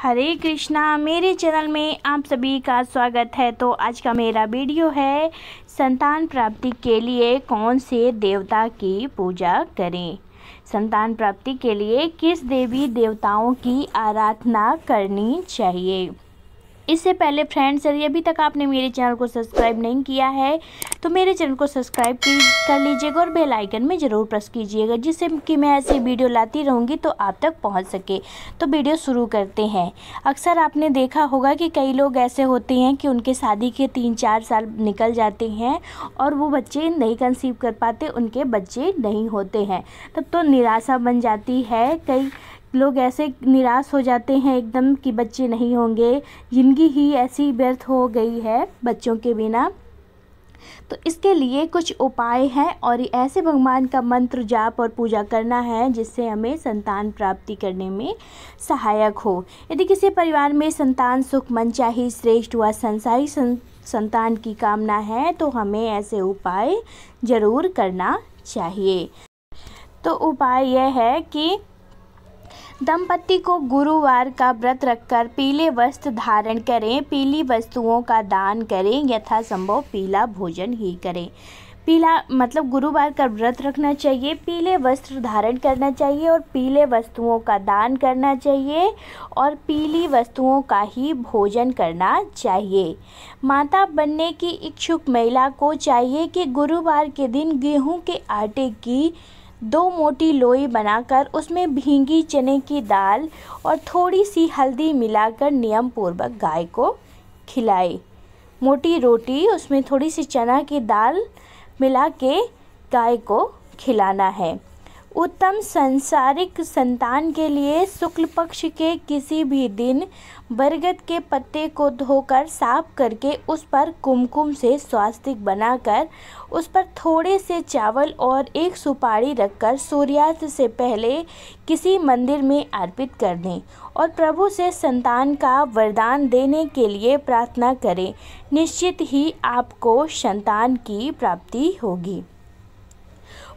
हरे कृष्णा मेरे चैनल में आप सभी का स्वागत है तो आज का मेरा वीडियो है संतान प्राप्ति के लिए कौन से देवता की पूजा करें संतान प्राप्ति के लिए किस देवी देवताओं की आराधना करनी चाहिए इससे पहले फ्रेंड्स यदि अभी तक आपने मेरे चैनल को सब्सक्राइब नहीं किया है तो मेरे चैनल को सब्सक्राइब कर लीजिएगा और बेल आइकन में ज़रूर प्रेस कीजिएगा जिससे कि मैं ऐसी वीडियो लाती रहूँगी तो आप तक पहुँच सके तो वीडियो शुरू करते हैं अक्सर आपने देखा होगा कि कई लोग ऐसे होते हैं कि उनके शादी के तीन चार साल निकल जाते हैं और वो बच्चे नहीं कंसीव कर पाते उनके बच्चे नहीं होते हैं तब तो निराशा बन जाती है कई लोग ऐसे निराश हो जाते हैं एकदम कि बच्चे नहीं होंगे जिंदगी ही ऐसी व्यर्थ हो गई है बच्चों के बिना तो इसके लिए कुछ उपाय हैं और ऐसे भगवान का मंत्र जाप और पूजा करना है जिससे हमें संतान प्राप्ति करने में सहायक हो यदि किसी परिवार में संतान सुख मनचाही श्रेष्ठ व संसारी सं, संतान की कामना है तो हमें ऐसे उपाय ज़रूर करना चाहिए तो उपाय यह है कि दंपति को गुरुवार का व्रत रखकर पीले वस्त्र धारण करें पीली वस्तुओं का दान करें यथासंभव पीला भोजन ही करें पीला मतलब गुरुवार का व्रत रखना चाहिए पीले वस्त्र धारण करना चाहिए और पीले वस्तुओं का दान करना चाहिए और पीली वस्तुओं का ही भोजन करना चाहिए माता बनने की इच्छुक महिला को चाहिए कि गुरुवार के दिन गेहूं के आटे की दो मोटी लोई बनाकर उसमें भींगी चने की दाल और थोड़ी सी हल्दी मिलाकर नियम पूर्वक गाय को खिलाई मोटी रोटी उसमें थोड़ी सी चना की दाल मिला के गाय को खिलाना है उत्तम संसारिक संतान के लिए शुक्ल पक्ष के किसी भी दिन बरगद के पत्ते को धोकर साफ करके उस पर कुमकुम से स्वास्तिक बनाकर उस पर थोड़े से चावल और एक सुपारी रखकर सूर्यास्त से पहले किसी मंदिर में अर्पित कर दें और प्रभु से संतान का वरदान देने के लिए प्रार्थना करें निश्चित ही आपको संतान की प्राप्ति होगी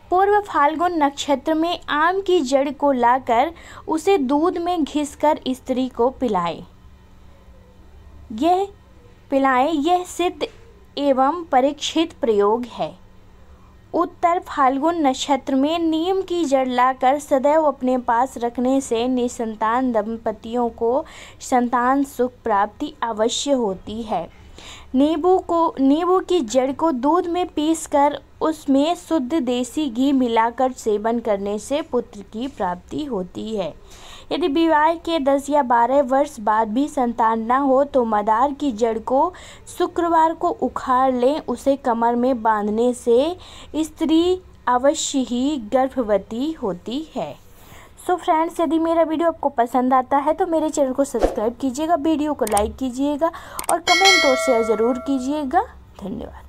पूर्व फाल्गुन नक्षत्र में आम की जड़ को लाकर उसे दूध में घिसकर स्त्री को पिलाएं यह पिलाएं यह सिद्ध एवं परीक्षित प्रयोग है उत्तर फाल्गुन नक्षत्र में नीम की जड़ लाकर सदैव अपने पास रखने से निसंतान दंपतियों को संतान सुख प्राप्ति अवश्य होती है नींबू को नींबू की जड़ को दूध में पीसकर उसमें शुद्ध देसी घी मिलाकर सेवन करने से पुत्र की प्राप्ति होती है यदि विवाह के 10 या 12 वर्ष बाद भी संतान न हो तो मदार की जड़ को शुक्रवार को उखाड़ लें उसे कमर में बांधने से स्त्री अवश्य ही गर्भवती होती है सो so फ्रेंड्स यदि मेरा वीडियो आपको पसंद आता है तो मेरे चैनल को सब्सक्राइब कीजिएगा वीडियो को लाइक कीजिएगा और कमेंट और शेयर ज़रूर कीजिएगा धन्यवाद